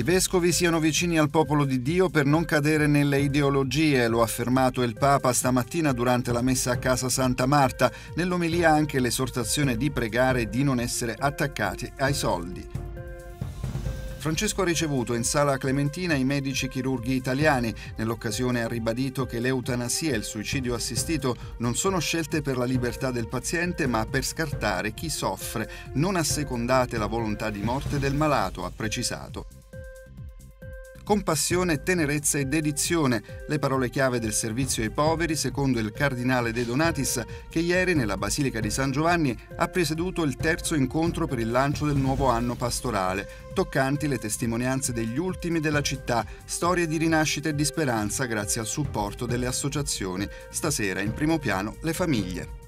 I vescovi siano vicini al popolo di Dio per non cadere nelle ideologie, lo ha affermato il Papa stamattina durante la messa a casa Santa Marta, nell'omilia anche l'esortazione di pregare di non essere attaccati ai soldi. Francesco ha ricevuto in sala Clementina i medici chirurghi italiani. Nell'occasione ha ribadito che l'eutanasia e il suicidio assistito non sono scelte per la libertà del paziente, ma per scartare chi soffre. Non assecondate la volontà di morte del malato, ha precisato compassione, tenerezza e dedizione, le parole chiave del servizio ai poveri, secondo il cardinale De Donatis, che ieri nella Basilica di San Giovanni ha presieduto il terzo incontro per il lancio del nuovo anno pastorale, toccanti le testimonianze degli ultimi della città, storie di rinascita e di speranza grazie al supporto delle associazioni. Stasera in primo piano le famiglie.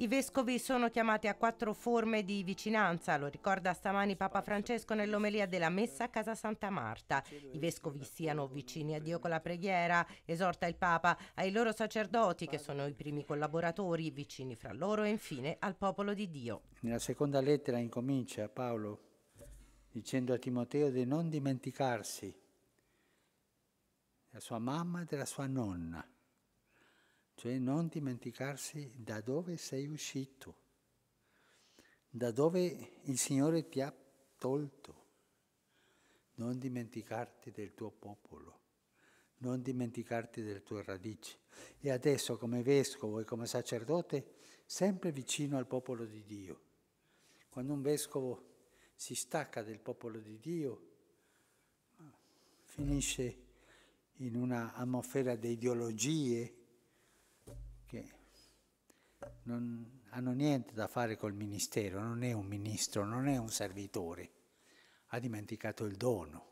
I vescovi sono chiamati a quattro forme di vicinanza, lo ricorda stamani Papa Francesco nell'omelia della messa a Casa Santa Marta. I vescovi siano vicini a Dio con la preghiera, esorta il Papa, ai loro sacerdoti che sono i primi collaboratori, vicini fra loro e infine al popolo di Dio. Nella seconda lettera incomincia Paolo dicendo a Timoteo di non dimenticarsi della sua mamma e della sua nonna cioè non dimenticarsi da dove sei uscito, da dove il Signore ti ha tolto, non dimenticarti del tuo popolo, non dimenticarti delle tue radici. E adesso come vescovo e come sacerdote, sempre vicino al popolo di Dio. Quando un vescovo si stacca del popolo di Dio, finisce in una atmosfera di ideologie, non hanno niente da fare col ministero, non è un ministro, non è un servitore, ha dimenticato il dono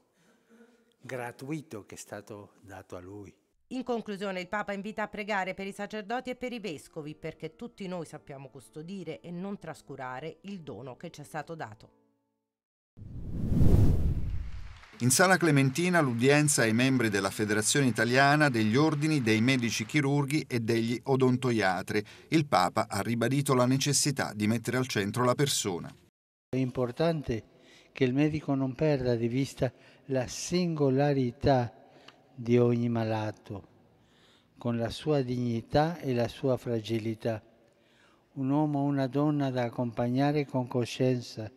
gratuito che è stato dato a lui. In conclusione il Papa invita a pregare per i sacerdoti e per i vescovi perché tutti noi sappiamo custodire e non trascurare il dono che ci è stato dato. In sala Clementina l'udienza ai membri della Federazione Italiana degli Ordini dei Medici Chirurghi e degli Odontoiatri. Il Papa ha ribadito la necessità di mettere al centro la persona. È importante che il medico non perda di vista la singolarità di ogni malato, con la sua dignità e la sua fragilità. Un uomo o una donna da accompagnare con coscienza,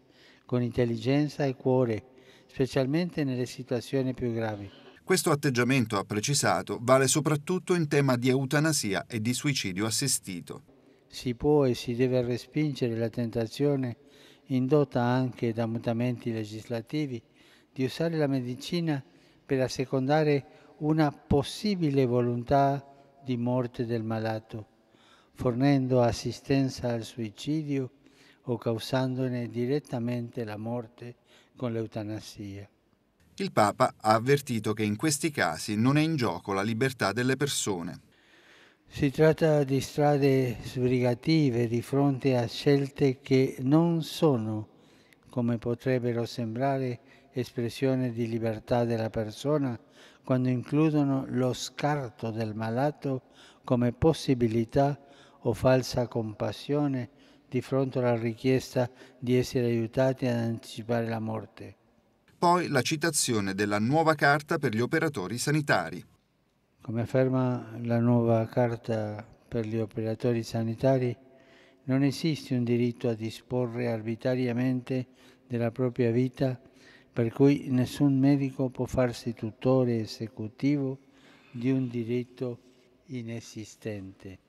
con intelligenza e cuore specialmente nelle situazioni più gravi. Questo atteggiamento, ha precisato, vale soprattutto in tema di eutanasia e di suicidio assistito. Si può e si deve respingere la tentazione, indotta anche da mutamenti legislativi, di usare la medicina per assecondare una possibile volontà di morte del malato, fornendo assistenza al suicidio o causandone direttamente la morte con l'eutanasia. Il Papa ha avvertito che in questi casi non è in gioco la libertà delle persone. Si tratta di strade sbrigative di fronte a scelte che non sono, come potrebbero sembrare, espressione di libertà della persona quando includono lo scarto del malato come possibilità o falsa compassione di fronte alla richiesta di essere aiutati ad anticipare la morte. Poi la citazione della nuova carta per gli operatori sanitari. Come afferma la nuova carta per gli operatori sanitari, non esiste un diritto a disporre arbitrariamente della propria vita, per cui nessun medico può farsi tutore esecutivo di un diritto inesistente.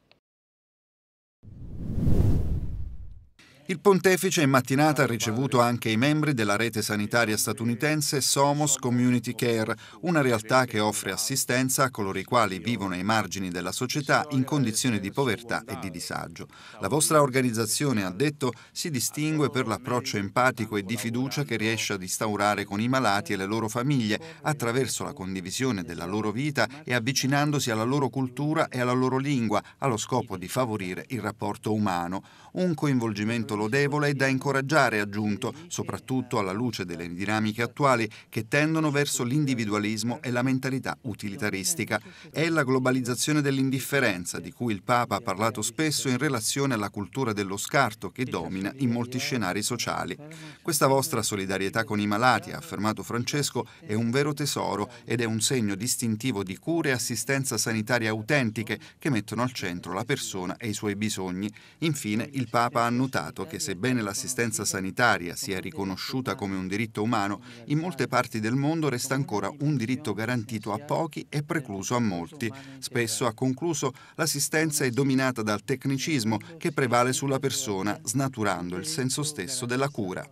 Il pontefice in mattinata ha ricevuto anche i membri della rete sanitaria statunitense Somos Community Care, una realtà che offre assistenza a coloro i quali vivono ai margini della società in condizioni di povertà e di disagio. La vostra organizzazione, ha detto, si distingue per l'approccio empatico e di fiducia che riesce ad instaurare con i malati e le loro famiglie attraverso la condivisione della loro vita e avvicinandosi alla loro cultura e alla loro lingua, allo scopo di favorire il rapporto umano, un coinvolgimento lodevole e da incoraggiare, ha aggiunto, soprattutto alla luce delle dinamiche attuali che tendono verso l'individualismo e la mentalità utilitaristica. È la globalizzazione dell'indifferenza, di cui il Papa ha parlato spesso in relazione alla cultura dello scarto che domina in molti scenari sociali. Questa vostra solidarietà con i malati, ha affermato Francesco, è un vero tesoro ed è un segno distintivo di cure e assistenza sanitaria autentiche che mettono al centro la persona e i suoi bisogni. Infine, il Papa ha annotato fatto che sebbene l'assistenza sanitaria sia riconosciuta come un diritto umano, in molte parti del mondo resta ancora un diritto garantito a pochi e precluso a molti. Spesso, ha concluso, l'assistenza è dominata dal tecnicismo che prevale sulla persona, snaturando il senso stesso della cura.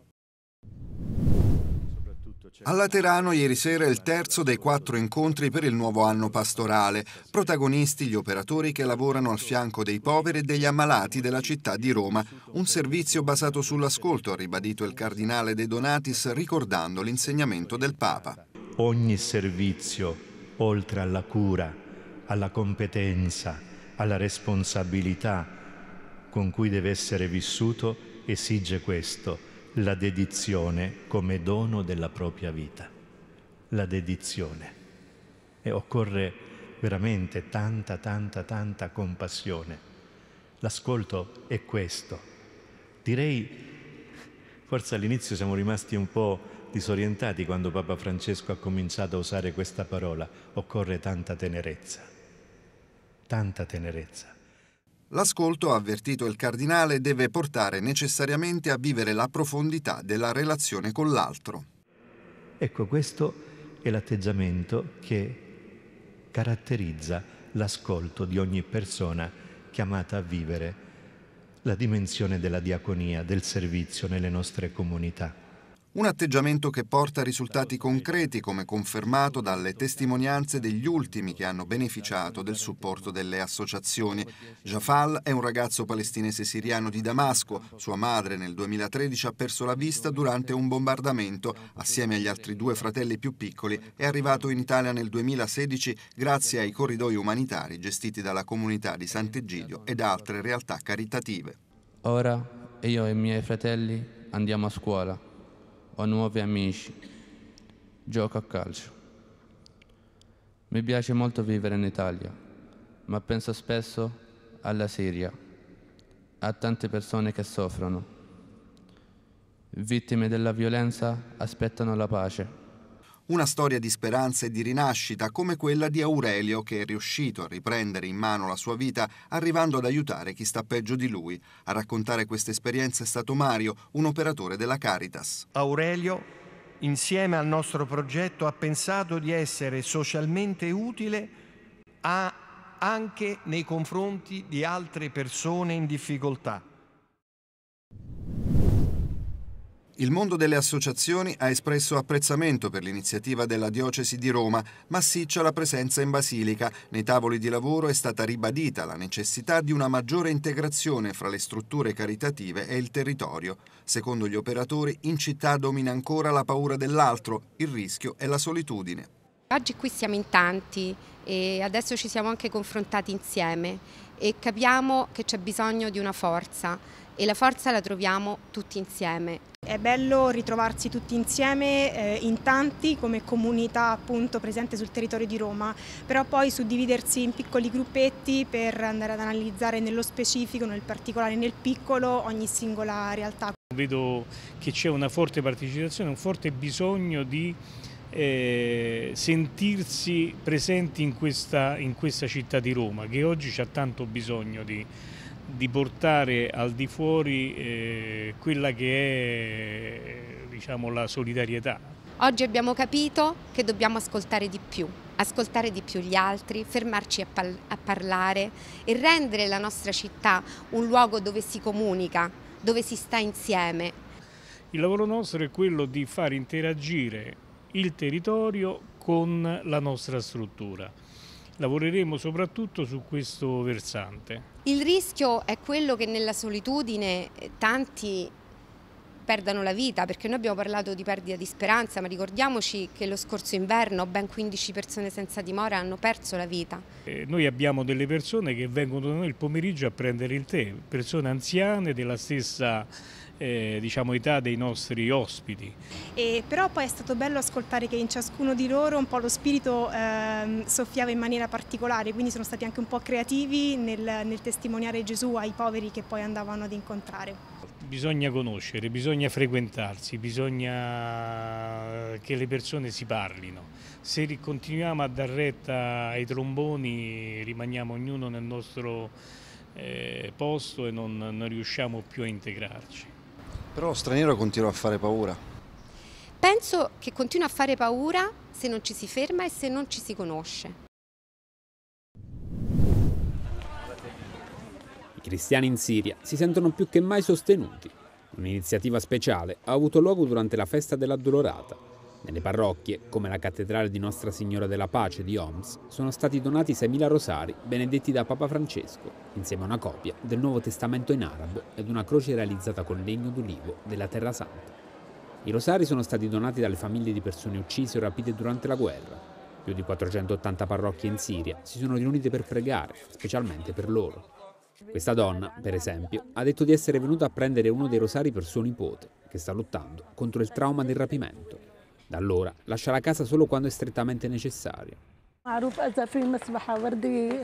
A Laterano ieri sera è il terzo dei quattro incontri per il nuovo anno pastorale, protagonisti gli operatori che lavorano al fianco dei poveri e degli ammalati della città di Roma, un servizio basato sull'ascolto, ha ribadito il cardinale De Donatis ricordando l'insegnamento del Papa. Ogni servizio, oltre alla cura, alla competenza, alla responsabilità con cui deve essere vissuto, esige questo, la dedizione come dono della propria vita. La dedizione. E occorre veramente tanta, tanta, tanta compassione. L'ascolto è questo. Direi, forse all'inizio siamo rimasti un po' disorientati quando Papa Francesco ha cominciato a usare questa parola. Occorre tanta tenerezza, tanta tenerezza. L'ascolto, ha avvertito il cardinale, deve portare necessariamente a vivere la profondità della relazione con l'altro. Ecco, questo è l'atteggiamento che caratterizza l'ascolto di ogni persona chiamata a vivere la dimensione della diaconia, del servizio nelle nostre comunità. Un atteggiamento che porta a risultati concreti, come confermato dalle testimonianze degli ultimi che hanno beneficiato del supporto delle associazioni. Jafal è un ragazzo palestinese siriano di Damasco. Sua madre nel 2013 ha perso la vista durante un bombardamento. Assieme agli altri due fratelli più piccoli è arrivato in Italia nel 2016 grazie ai corridoi umanitari gestiti dalla comunità di Sant'Egidio e da altre realtà caritative. Ora io e i miei fratelli andiamo a scuola ho nuovi amici, gioco a calcio. Mi piace molto vivere in Italia, ma penso spesso alla Siria, a tante persone che soffrono. Vittime della violenza aspettano la pace una storia di speranza e di rinascita come quella di Aurelio che è riuscito a riprendere in mano la sua vita arrivando ad aiutare chi sta peggio di lui. A raccontare questa esperienza è stato Mario, un operatore della Caritas. Aurelio, insieme al nostro progetto, ha pensato di essere socialmente utile a, anche nei confronti di altre persone in difficoltà Il mondo delle associazioni ha espresso apprezzamento per l'iniziativa della Diocesi di Roma, massiccia la presenza in Basilica. Nei tavoli di lavoro è stata ribadita la necessità di una maggiore integrazione fra le strutture caritative e il territorio. Secondo gli operatori, in città domina ancora la paura dell'altro, il rischio e la solitudine. Oggi qui siamo in tanti e adesso ci siamo anche confrontati insieme e capiamo che c'è bisogno di una forza e la forza la troviamo tutti insieme. È bello ritrovarsi tutti insieme eh, in tanti come comunità appunto presente sul territorio di Roma, però poi suddividersi in piccoli gruppetti per andare ad analizzare nello specifico, nel particolare, nel piccolo ogni singola realtà. Vedo che c'è una forte partecipazione, un forte bisogno di eh, sentirsi presenti in questa, in questa città di Roma che oggi c'ha tanto bisogno di di portare al di fuori eh, quella che è diciamo, la solidarietà. Oggi abbiamo capito che dobbiamo ascoltare di più, ascoltare di più gli altri, fermarci a, par a parlare e rendere la nostra città un luogo dove si comunica, dove si sta insieme. Il lavoro nostro è quello di far interagire il territorio con la nostra struttura lavoreremo soprattutto su questo versante. Il rischio è quello che nella solitudine eh, tanti perdano la vita, perché noi abbiamo parlato di perdita di speranza, ma ricordiamoci che lo scorso inverno ben 15 persone senza dimora hanno perso la vita. Eh, noi abbiamo delle persone che vengono da noi il pomeriggio a prendere il tè, persone anziane della stessa eh, diciamo, età dei nostri ospiti. E però poi è stato bello ascoltare che in ciascuno di loro un po' lo spirito eh, soffiava in maniera particolare, quindi sono stati anche un po' creativi nel, nel testimoniare Gesù ai poveri che poi andavano ad incontrare. Bisogna conoscere, bisogna frequentarsi, bisogna che le persone si parlino. Se continuiamo a dar retta ai tromboni rimaniamo ognuno nel nostro eh, posto e non, non riusciamo più a integrarci. Però lo straniero continua a fare paura. Penso che continua a fare paura se non ci si ferma e se non ci si conosce. I cristiani in Siria si sentono più che mai sostenuti. Un'iniziativa speciale ha avuto luogo durante la festa della Dolorata, nelle parrocchie, come la cattedrale di Nostra Signora della Pace di Homs, sono stati donati 6.000 rosari benedetti da Papa Francesco, insieme a una copia del Nuovo Testamento in arabo ed una croce realizzata con legno d'olivo della Terra Santa. I rosari sono stati donati dalle famiglie di persone uccise o rapite durante la guerra. Più di 480 parrocchie in Siria si sono riunite per pregare, specialmente per loro. Questa donna, per esempio, ha detto di essere venuta a prendere uno dei rosari per suo nipote, che sta lottando contro il trauma del rapimento. Da allora lascia la casa solo quando è strettamente necessario.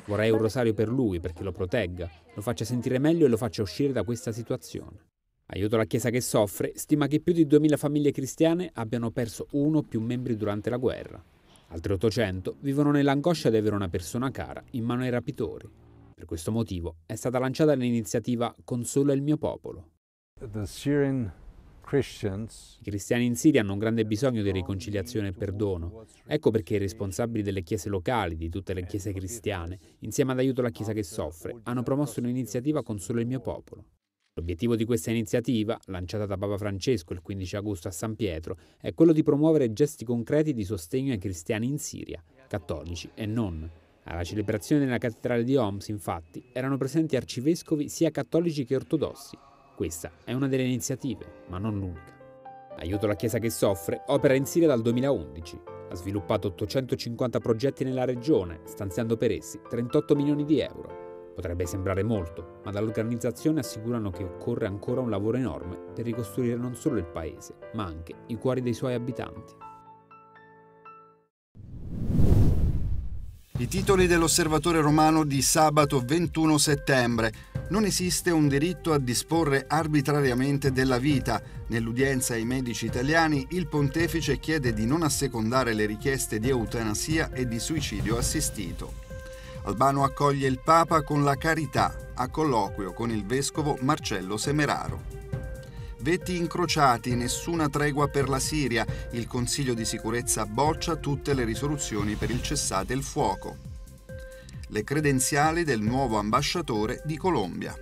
Vorrei un rosario per lui perché lo protegga, lo faccia sentire meglio e lo faccia uscire da questa situazione. Aiuto la Chiesa che soffre stima che più di 2.000 famiglie cristiane abbiano perso uno o più membri durante la guerra. Altri 800 vivono nell'angoscia di avere una persona cara in mano ai rapitori. Per questo motivo è stata lanciata l'iniziativa Consola il mio popolo. The Syrian i cristiani in Siria hanno un grande bisogno di riconciliazione e perdono. Ecco perché i responsabili delle chiese locali, di tutte le chiese cristiane, insieme ad aiuto alla Chiesa che soffre, hanno promosso un'iniziativa con solo il mio popolo. L'obiettivo di questa iniziativa, lanciata da Papa Francesco il 15 agosto a San Pietro, è quello di promuovere gesti concreti di sostegno ai cristiani in Siria, cattolici e non. Alla celebrazione nella cattedrale di Homs, infatti, erano presenti arcivescovi sia cattolici che ortodossi. Questa è una delle iniziative, ma non l'unica. Aiuto alla Chiesa che soffre opera in Siria dal 2011. Ha sviluppato 850 progetti nella regione, stanziando per essi 38 milioni di euro. Potrebbe sembrare molto, ma dall'organizzazione assicurano che occorre ancora un lavoro enorme per ricostruire non solo il paese, ma anche i cuori dei suoi abitanti. I titoli dell'osservatore romano di sabato 21 settembre. Non esiste un diritto a disporre arbitrariamente della vita. Nell'udienza ai medici italiani il pontefice chiede di non assecondare le richieste di eutanasia e di suicidio assistito. Albano accoglie il Papa con la carità, a colloquio con il vescovo Marcello Semeraro. Veti incrociati, nessuna tregua per la Siria. Il Consiglio di sicurezza boccia tutte le risoluzioni per il cessate il fuoco. Le credenziali del nuovo ambasciatore di Colombia.